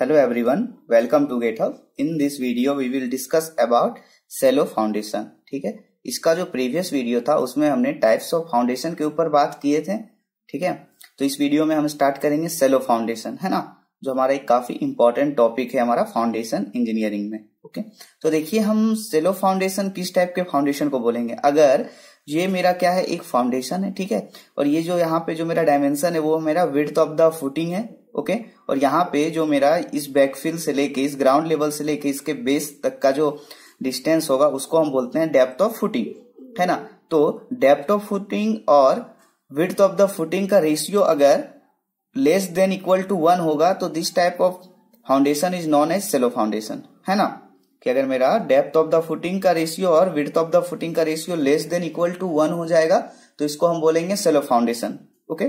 Hello everyone, welcome to GitHub. In this video we will discuss about Cello Foundation. ठीक है इसका जो previous video था उसमें हमने टाइप्स ऑफ फाउंडेशन के ऊपर बात किए थे ठीक है तो इस वीडियो में हम स्टार्ट करेंगे सेलो फाउंडेशन है ना जो हमारा एक काफी इंपॉर्टेंट टॉपिक है हमारा फाउंडेशन इंजीनियरिंग में ओके तो देखिए हम सेलो फाउंडेशन किस टाइप के फाउंडेशन को बोलेंगे अगर ये मेरा क्या है एक फाउंडेशन है ठीक है और ये जो यहाँ पे जो मेरा डायमेंशन है वो मेरा विर्थ ऑफ द फुटिंग है ओके और यहाँ पे जो मेरा इस बैकफिल से लेके इस ग्राउंड लेवल से लेके इसके बेस तक का जो डिस्टेंस होगा उसको हम बोलते हैं डेप्थ ऑफ फुटिंग है ना तो डेप्थ ऑफ फुटिंग और विथ ऑफ द फुटिंग का रेशियो अगर less than equal to one होगा तो this type of foundation is known as shallow foundation है ना कि अगर मेरा डेप्थ ऑफ द फुटिंग का रेशियो और विथ ऑफ द फुटिंग का ratio less than equal to one हो जाएगा तो इसको हम बोलेंगे सेलो फाउंडेशन ओके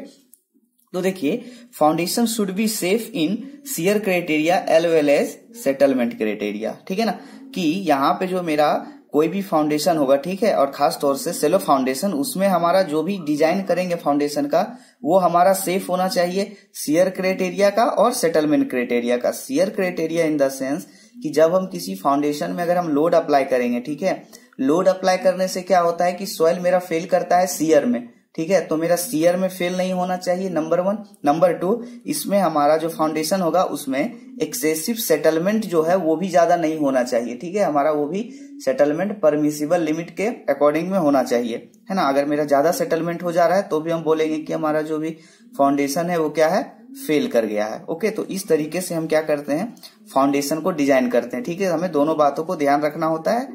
तो देखिए foundation should be safe in shear criteria as well as settlement criteria ठीक है ना कि यहाँ पे जो मेरा कोई भी फाउंडेशन होगा ठीक है और खास तौर से सेलो फाउंडेशन उसमें हमारा जो भी डिजाइन करेंगे फाउंडेशन का वो हमारा सेफ होना चाहिए सियर क्राइटेरिया का और सेटलमेंट क्राइटेरिया का shear criteria in the sense कि जब हम किसी फाउंडेशन में अगर हम लोड अप्लाई करेंगे ठीक है लोड अप्लाई करने से क्या होता है कि सॉइल मेरा फेल करता है सीयर में ठीक है तो मेरा सीयर में फेल नहीं होना चाहिए नंबर वन नंबर टू इसमें हमारा जो फाउंडेशन होगा उसमें एक्सेसिव सेटलमेंट जो है वो भी ज्यादा नहीं होना चाहिए ठीक है हमारा वो भी सेटलमेंट परमिसिबल लिमिट के अकॉर्डिंग में होना चाहिए है ना अगर मेरा ज्यादा सेटलमेंट हो जा रहा है तो भी हम बोलेंगे कि हमारा जो भी फाउंडेशन है वो क्या है फेल कर गया है ओके तो इस तरीके से हम क्या करते हैं फाउंडेशन को डिजाइन करते हैं ठीक है हमें दोनों बातों को ध्यान रखना होता है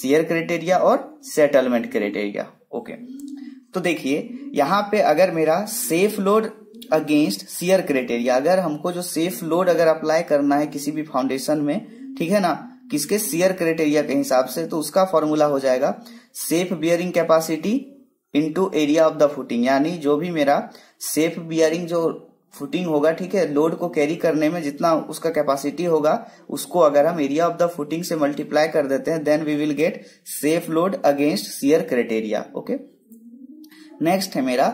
सीयर क्राइटेरिया और सेटलमेंट क्राइटेरिया ओके तो देखिए यहां पे अगर मेरा safe load against shear criteria अगर हमको जो सेफ लोड अगर अप्लाई करना है किसी भी फाउंडेशन में ठीक है ना किसके सियर क्राइटेरिया के हिसाब से तो उसका फॉर्मूला हो जाएगा safe bearing capacity into area of the footing यानी जो भी मेरा सेफ बियरिंग जो फुटिंग होगा ठीक है लोड को कैरी करने में जितना उसका कैपेसिटी होगा उसको अगर हम एरिया ऑफ द फुटिंग से मल्टीप्लाई कर देते हैं then we will get safe load against shear criteria okay next है मेरा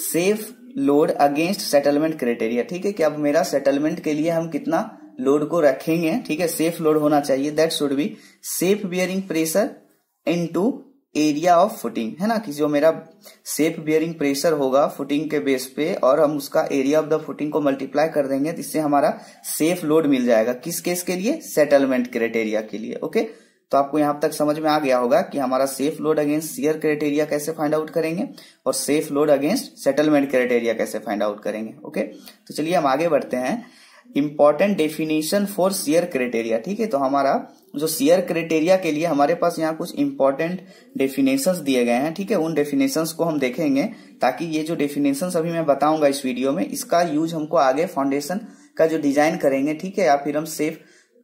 safe load against settlement criteria ठीक है कि अब मेरा सेटलमेंट के लिए हम कितना लोड को रखेंगे ठीक है सेफ लोड होना चाहिए that should be safe bearing pressure into area of footing है ना कि जो मेरा सेफ बियरिंग प्रेशर होगा फुटिंग के बेस पे और हम उसका एरिया ऑफ द फुटिंग को मल्टीप्लाई कर देंगे तो इससे हमारा सेफ लोड मिल जाएगा किस केस के लिए सेटलमेंट क्राइटेरिया के लिए ओके okay? तो आपको यहां तक समझ में आ गया होगा कि हमारा safe load against shear criteria कैसे फाइंड आउट करेंगे और safe load against settlement criteria कैसे फाइंड आउट करेंगे ओके तो चलिए हम आगे बढ़ते हैं important definition for shear criteria ठीक है तो हमारा जो सीयर क्राइटेरिया के लिए हमारे पास यहाँ कुछ इंपॉर्टेंट डेफिनेशन दिए गए हैं ठीक है उन डेफिनेशन को हम देखेंगे ताकि ये जो डेफिनेशन अभी मैं बताऊंगा इस वीडियो में इसका यूज हमको आगे फाउंडेशन का जो डिजाइन करेंगे ठीक है या फिर हम safe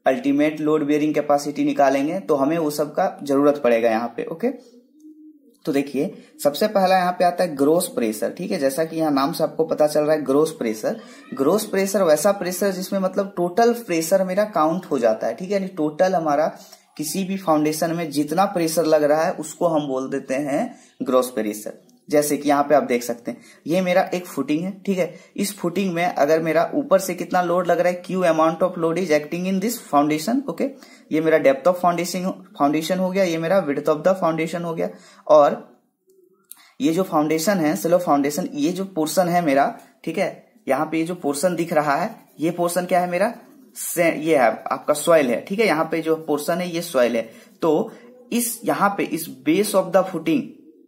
ultimate load bearing capacity निकालेंगे तो हमें वो सब का जरूरत पड़ेगा यहाँ पे ओके तो देखिए सबसे पहला यहाँ पे आता है ग्रोस प्रेशर ठीक है जैसा कि यहाँ नाम से आपको पता चल रहा है ग्रोस प्रेशर ग्रोस प्रेशर वैसा प्रेशर जिसमें मतलब टोटल प्रेशर मेरा काउंट हो जाता है ठीक है यानी टोटल हमारा किसी भी फाउंडेशन में जितना प्रेशर लग रहा है उसको हम बोल देते हैं ग्रोस प्रेशर जैसे कि यहाँ पे आप देख सकते हैं ये मेरा एक फुटिंग है ठीक है इस फुटिंग में अगर मेरा ऊपर से कितना लोड लग रहा है Q amount of load is acting in this foundation okay ये मेरा डेप्थ ऑफ फाउंडेशन फाउंडेशन हो गया ये मेरा विड्थ ऑफ द फाउंडेशन हो गया और ये जो फाउंडेशन है सिलो फाउंडेशन ये जो पोर्सन है मेरा ठीक है यहाँ पे ये जो पोर्सन दिख रहा है ये पोर्सन क्या है मेरा ये है आपका सॉइल है ठीक है यहाँ पे जो पोर्सन है ये सॉइल है तो इस यहाँ पे इस बेस ऑफ द फुटिंग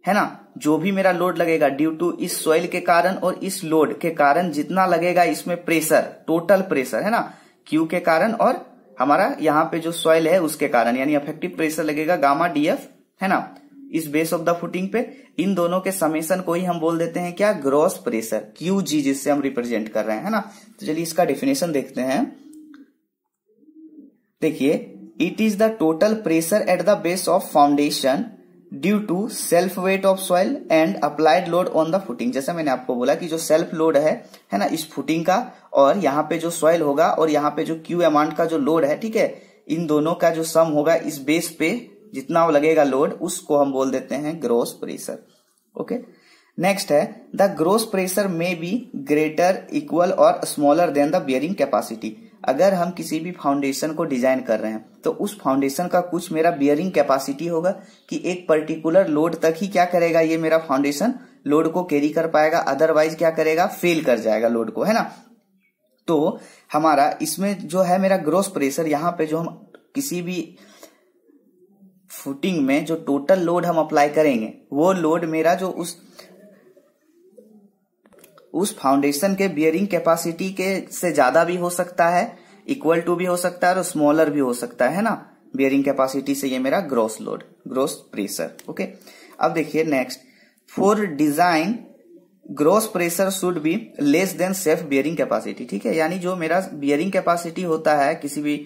है ना जो भी मेरा लोड लगेगा ड्यू टू इस सॉइल के कारण और इस लोड के कारण जितना लगेगा इसमें प्रेशर टोटल प्रेशर है ना क्यू के कारण और हमारा यहाँ पे जो सॉइल है उसके कारण यानी अफेक्टिव प्रेशर लगेगा गामा डीएफ है ना इस बेस ऑफ द फुटिंग पे इन दोनों के समेशन को ही हम बोल देते हैं क्या ग्रॉस प्रेशर क्यू जी जिससे हम रिप्रेजेंट कर रहे हैं है ना तो चलिए इसका डेफिनेशन देखते हैं देखिए it is the total pressure at the base of foundation due to self weight of soil and applied load on the footing जैसा मैंने आपको बोला कि जो सेल्फ लोड है है ना इस फुटिंग का और यहाँ पे जो सॉइल होगा और यहाँ पे जो क्यू अमाउंट का जो लोड है ठीक है इन दोनों का जो सम होगा इस बेस पे जितना वो लगेगा लोड उसको हम बोल देते हैं ग्रोस प्रेशर ओके नेक्स्ट है the gross pressure may be greater equal और smaller than the bearing capacity अगर हम किसी भी फाउंडेशन को डिजाइन कर रहे हैं तो उस फाउंडेशन का कुछ मेरा बियरिंग कैपेसिटी होगा कि एक पर्टिकुलर लोड तक ही क्या करेगा ये मेरा फाउंडेशन लोड को कैरी कर पाएगा अदरवाइज क्या करेगा फेल कर जाएगा लोड को है ना तो हमारा इसमें जो है मेरा ग्रोस प्रेशर यहाँ पे जो हम किसी भी फुटिंग में जो टोटल लोड हम अप्लाई करेंगे वो लोड मेरा जो उस उस फाउंडेशन के बियरिंग कैपेसिटी के से ज्यादा भी हो सकता है इक्वल टू भी हो सकता है और स्मॉलर भी हो सकता है ना बियरिंग कैपेसिटी से ये मेरा gross load gross pressure okay अब देखिए next for design gross pressure should be less than safe bearing capacity ठीक है यानी जो मेरा बियरिंग कैपेसिटी होता है किसी भी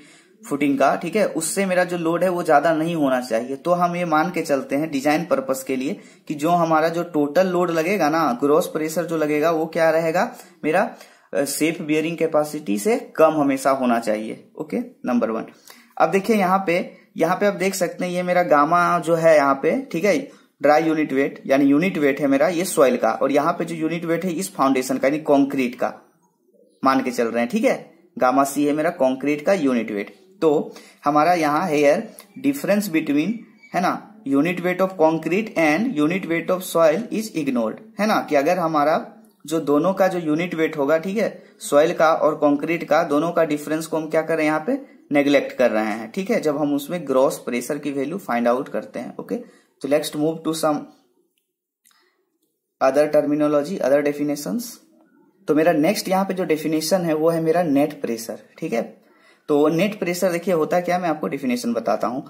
फुटिंग का ठीक है उससे मेरा जो लोड है वो ज्यादा नहीं होना चाहिए तो हम ये मान के चलते हैं डिजाइन पर्पस के लिए कि जो हमारा जो टोटल लोड लगेगा ना ग्रोस प्रेशर जो लगेगा वो क्या रहेगा मेरा सेफ बियरिंग कैपेसिटी से कम हमेशा होना चाहिए ओके नंबर वन अब देखिये यहाँ पे यहाँ पे आप देख सकते हैं ये मेरा गामा जो है यहाँ पे ठीक है ड्राई यूनिट वेट यानी यूनिट वेट है मेरा ये सॉइल का और यहाँ पे जो यूनिट वेट है इस फाउंडेशन का यानी कॉन्क्रीट का मान के चल रहे हैं ठीक है गामा सी है मेरा कॉन्क्रीट का यूनिट वेट तो हमारा यहाँ हेयर डिफरेंस बिटवीन है ना unit weight of concrete and unit weight of soil is ignored है ना कि अगर हमारा जो दोनों का जो यूनिट वेट होगा ठीक है सॉइल का और कंक्रीट का दोनों का डिफरेंस को हम क्या कर रहे हैं यहाँ पे नेग्लेक्ट कर रहे हैं ठीक है जब हम उसमें ग्रॉस प्रेशर की वैल्यू फाइंड आउट करते हैं ओके तो next move to some other terminology other definitions तो मेरा नेक्स्ट यहाँ पे जो डेफिनेशन है वो है मेरा नेट प्रेशर ठीक है तो नेट प्रेशर देखिए होता क्या मैं आपको डिफिनेशन बताता हूं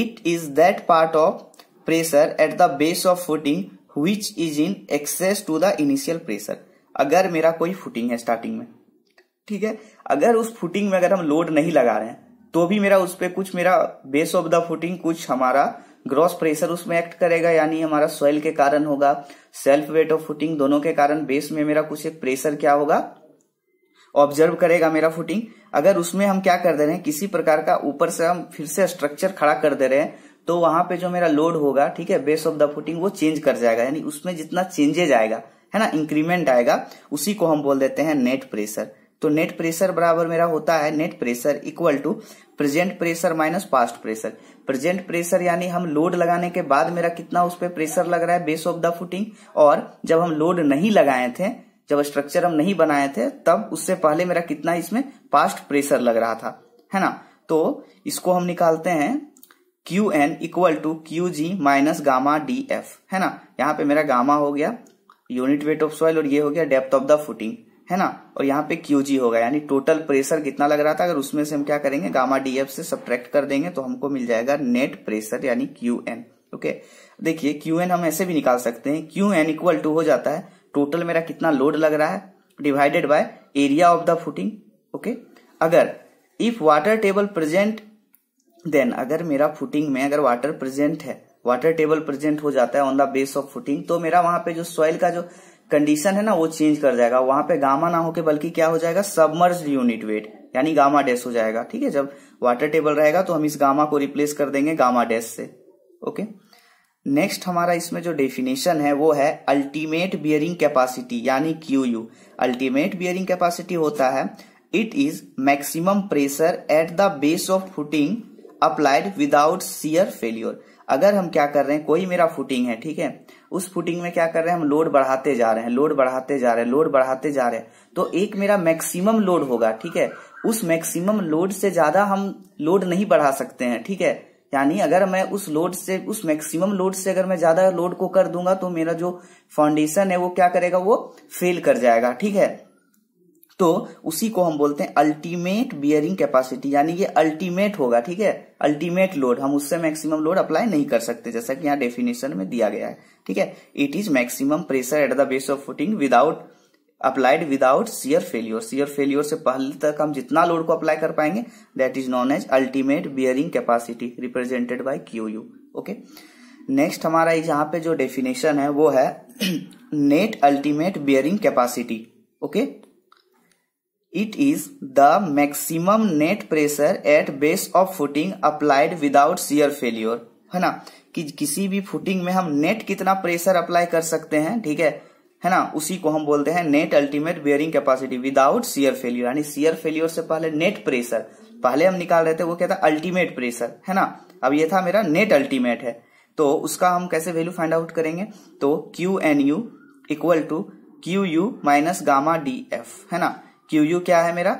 it is that part of pressure at the base of footing which is in excess to the initial pressure अगर मेरा कोई फुटिंग है स्टार्टिंग में ठीक है अगर उस फुटिंग में अगर हम लोड नहीं लगा रहे हैं तो भी मेरा उस पर कुछ मेरा बेस ऑफ द फुटिंग कुछ हमारा ग्रॉस प्रेशर उसमें एक्ट करेगा यानी हमारा सॉइल के कारण होगा सेल्फ वेट ऑफ फुटिंग दोनों के कारण बेस में मेरा कुछ एक प्रेशर क्या होगा ऑब्जर्व करेगा मेरा फुटिंग अगर उसमें हम क्या कर दे रहे हैं किसी प्रकार का ऊपर से हम फिर से स्ट्रक्चर खड़ा कर दे रहे हैं तो वहां पे जो मेरा लोड होगा ठीक है बेस ऑफ द फुटिंग वो चेंज कर जाएगा यानी उसमें जितना चेंजेज आएगा है ना इंक्रीमेंट आएगा उसी को हम बोल देते हैं नेट प्रेशर तो नेट प्रेशर बराबर मेरा होता है net pressure equal to present pressure minus past pressure present pressure यानी हम लोड लगाने के बाद मेरा कितना उस पर प्रेशर लग रहा है बेस ऑफ द फुटिंग और जब हम लोड नहीं लगाए थे जब स्ट्रक्चर हम नहीं बनाए थे तब उससे पहले मेरा कितना इसमें पास्ट प्रेशर लग रहा था है ना तो इसको हम निकालते हैं Q N equal to Q G minus gamma D F है ना यहाँ पे मेरा गामा हो गया यूनिट वेट ऑफ सॉइल और ये हो गया डेप्थ ऑफ द फुटिंग है ना और यहाँ पे क्यू जी होगा यानी टोटल प्रेशर कितना लग रहा था अगर उसमें से हम क्या करेंगे गामा डी एफ से सब्ट्रैक्ट कर देंगे तो हमको मिल जाएगा नेट प्रेशर यानी क्यू एन ओके देखिए क्यू एन हम ऐसे भी निकाल सकते हैं क्यू एन इक्वल टू हो जाता है टोटल मेरा कितना लोड लग रहा है divided by area of the footing okay अगर if water table present then अगर मेरा फुटिंग में अगर वाटर प्रेजेंट है वाटर टेबल प्रेजेंट हो जाता है on the base of footing तो मेरा वहां पे जो सॉइल का जो कंडीशन है ना वो चेंज कर जाएगा वहां पे गामा ना होके बल्कि क्या हो जाएगा सबमर्ज यूनिट वेट यानी गामा डैश हो जाएगा ठीक है जब वाटर टेबल रहेगा तो हम इस गामा को रिप्लेस कर देंगे गामा डैश से ओके okay? नेक्स्ट हमारा इसमें जो डेफिनेशन है वो है अल्टीमेट बियरिंग कैपेसिटी यानी Q U ultimate bearing capacity होता है it is maximum pressure at the base of footing applied without shear failure अगर हम क्या कर रहे हैं कोई मेरा फुटिंग है ठीक है उस फुटिंग में क्या कर रहे हैं हम लोड बढ़ाते जा रहे हैं लोड बढ़ाते जा रहे हैं लोड बढ़ाते जा रहे हैं तो एक मेरा मैक्सिमम लोड होगा ठीक है उस मैक्सिमम लोड से ज्यादा हम लोड नहीं बढ़ा सकते हैं ठीक है यानी अगर मैं उस लोड से उस मैक्सिमम लोड से अगर मैं ज्यादा लोड को कर दूंगा तो मेरा जो फाउंडेशन है वो क्या करेगा वो फेल कर जाएगा ठीक है तो उसी को हम बोलते हैं अल्टीमेट बियरिंग कैपेसिटी यानी ये अल्टीमेट होगा ठीक है अल्टीमेट लोड हम उससे मैक्सिमम लोड अप्लाई नहीं कर सकते जैसा कि यहाँ डेफिनेशन में दिया गया है ठीक है it is maximum pressure at the base of footing without applied without shear failure shear failure से पहले तक हम जितना लोड को अप्लाई कर पाएंगे that is known as ultimate bearing capacity represented by Q U okay next हमारा यहाँ पे जो डेफिनेशन है वो है net ultimate bearing capacity okay it is the maximum net pressure at base of footing applied without shear failure है ना कि किसी भी फुटिंग में हम नेट कितना प्रेशर अप्लाई कर सकते हैं ठीक है है ना उसी को हम बोलते हैं net ultimate bearing capacity without shear failure यानी सीयर फेल्यूर से पहले नेट प्रेशर पहले हम निकाल रहे थे वो क्या था अल्टीमेट प्रेशर है ना अब ये था मेरा नेट अल्टीमेट है तो उसका हम कैसे वैल्यू फाइंड आउट करेंगे तो Q N U equal to Q U minus gamma D F है ना क्यू यू क्या है मेरा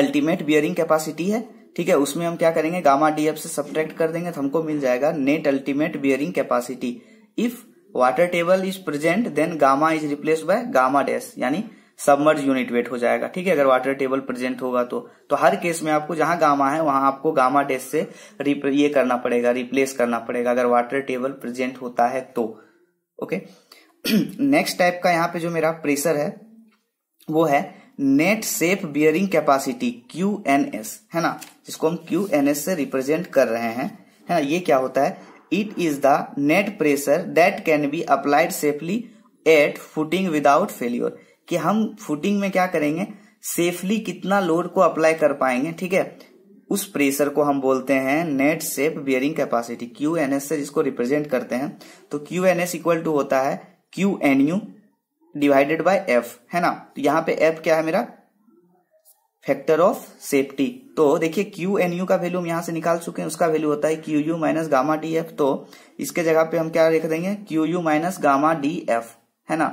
अल्टीमेट बियरिंग कैपेसिटी है ठीक है उसमें हम क्या करेंगे गामा डी एफ से सब्ट्रैक्ट कर देंगे तो हमको मिल जाएगा net ultimate bearing capacity if water table is present then gamma is replace by gamma dash यानी सबमर्ज यूनिट वेट हो जाएगा ठीक है अगर वाटर टेबल प्रेजेंट होगा तो तो हर केस में आपको जहां गामा है वहां आपको गामा डैश से ये करना पड़ेगा रिप्लेस करना पड़ेगा अगर वाटर टेबल प्रेजेंट होता है तो ओके नेक्स्ट टाइप का यहाँ पे जो मेरा प्रेशर है वो है net safe bearing capacity Q N S है ना जिसको हम क्यू एन एस से रिप्रेजेंट कर रहे हैं है ना ये क्या होता है It is the net pressure that can be applied safely at footing without failure. कि हम फुटिंग में क्या करेंगे सेफली कितना लोड को अप्लाई कर पाएंगे ठीक है उस प्रेशर को हम बोलते हैं net safe bearing capacity Q N S से जिसको रिप्रेजेंट करते हैं तो Q N S equal to होता है Q N U divided by F है ना तो यहाँ पे एफ क्या है मेरा फैक्टर ऑफ सेफ्टी तो देखिए क्यू एन यू का वैल्यू हम यहां से निकाल चुके हैं उसका वैल्यू होता है Q U minus gamma D F तो इसके जगह पे हम क्या लिख देंगे Q U minus gamma D F है ना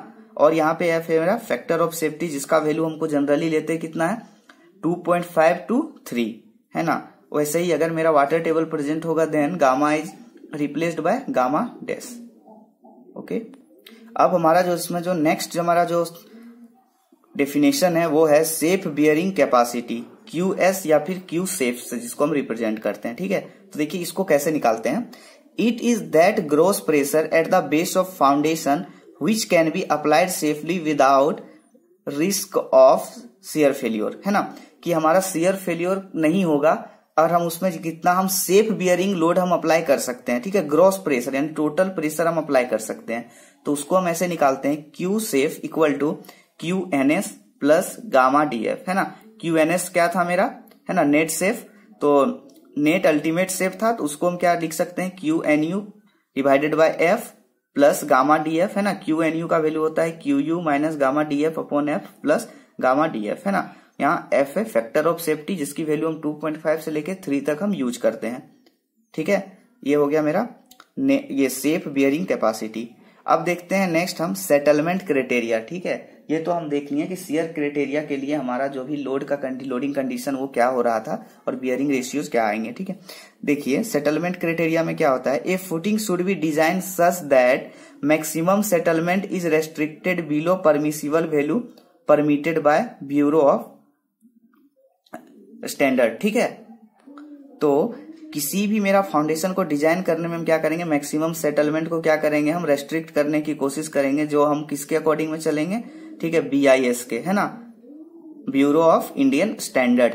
और यहाँ पे एफ है मेरा फैक्टर ऑफ सेफ्टी जिसका वैल्यू हमको जनरली लेते हैं कितना है two point five two three है ना वैसे ही अगर मेरा वाटर टेबल प्रेजेंट होगा then gamma is replaced by gamma dash okay अब हमारा जो इसमें जो नेक्स्ट जो हमारा जो डेफिनेशन है वो है safe bearing capacity Q S या फिर क्यू सेफ से जिसको हम रिप्रेजेंट करते हैं ठीक है तो देखिए इसको कैसे निकालते हैं it is that gross pressure at the base of foundation which can be applied safely without risk of shear failure है ना कि हमारा सियर फेल्योर नहीं होगा और हम उसमें कितना हम सेफ बियरिंग लोड हम अप्लाई कर सकते हैं ठीक है ग्रॉस प्रेशर यानी टोटल प्रेशर हम अप्लाई कर सकते हैं तो उसको हम ऐसे निकालते हैं Q safe equal to Q N S plus gamma D F है ना क्यू एन एस क्या था मेरा है ना नेट सेफ तो नेट अल्टीमेट सेफ था तो उसको हम क्या लिख सकते हैं Q N U divided by F plus gamma D F है ना क्यू एन यू का वैल्यू होता है Q U minus gamma D F upon F plus gamma D F है ना यहाँ एफ है फैक्टर ऑफ सेफ्टी जिसकी वैल्यू हम टू पॉइंट फाइव से लेके थ्री तक हम यूज करते हैं ठीक है ये हो गया मेरा ये सेफ बियरिंग कैपेसिटी अब देखते हैं नेक्स्ट हम सेटलमेंट क्राइटेरिया ठीक है ये तो हम देख लिए कि शेयर क्राइटेरिया के लिए हमारा जो भी लोड का लोडिंग कंडीशन वो क्या हो रहा था और बियरिंग रेशियोज क्या आएंगे ठीक है देखिए सेटलमेंट क्राइटेरिया में क्या होता है a footing should be design such that maximum settlement is restricted below permissible value permitted by Bureau of Standard ठीक है तो किसी भी मेरा फाउंडेशन को डिजाइन करने में हम क्या करेंगे मैक्सिमम सेटलमेंट को क्या करेंगे हम रेस्ट्रिक्ट करने की कोशिश करेंगे जो हम किसके अकॉर्डिंग में चलेंगे ठीक है बी आई एस के है ना ब्यूरो ऑफ इंडियन स्टैंडर्ड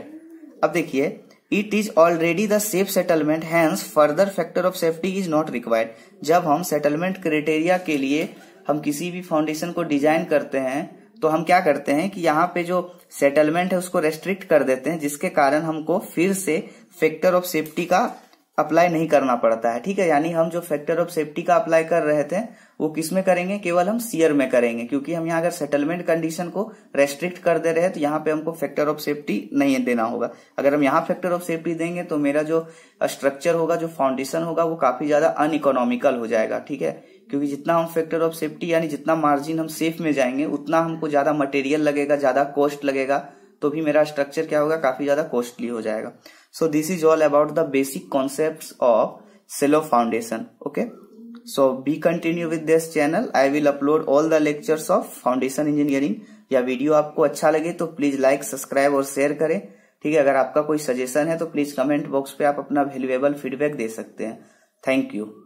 अब देखिए it is already the safe settlement hence further factor of safety is not required जब हम सेटलमेंट क्राइटेरिया के लिए हम किसी भी फाउंडेशन को डिजाइन करते हैं तो हम क्या करते हैं कि यहाँ पे जो सेटलमेंट है उसको रेस्ट्रिक्ट कर देते हैं जिसके कारण हमको फिर से फैक्टर ऑफ सेफ्टी का अप्लाई नहीं करना पड़ता है ठीक है यानी हम जो फैक्टर ऑफ सेफ्टी का अप्लाई कर रहे थे वो किस में करेंगे केवल हम सीयर में करेंगे क्योंकि हम यहाँ अगर सेटलमेंट कंडीशन को रेस्ट्रिक्ट कर दे रहे हैं तो यहाँ पे हमको फैक्टर ऑफ सेफ्टी नहीं देना होगा अगर हम यहाँ फैक्टर ऑफ सेफ्टी देंगे तो मेरा जो स्ट्रक्चर होगा जो फाउंडेशन होगा वो काफी ज्यादा अन इकोनॉमिकल हो जाएगा ठीक है क्योंकि जितना हम फैक्टर ऑफ सेफ्टी यानी जितना मार्जिन हम सेफ में जाएंगे उतना हमको ज्यादा मटेरियल लगेगा ज्यादा कॉस्ट लगेगा तो भी मेरा स्ट्रक्चर क्या होगा काफी ज्यादा कॉस्टली हो जाएगा so this is all about the basic concept of shallow foundation okay So be continue with this channel. I will upload all the lectures of foundation engineering. या वीडियो आपको अच्छा लगे तो प्लीज लाइक सब्सक्राइब और share करें ठीक है अगर आपका कोई सजेशन है तो प्लीज कमेंट बॉक्स पे आप अपना वेल्युएबल फीडबैक दे सकते हैं थैंक यू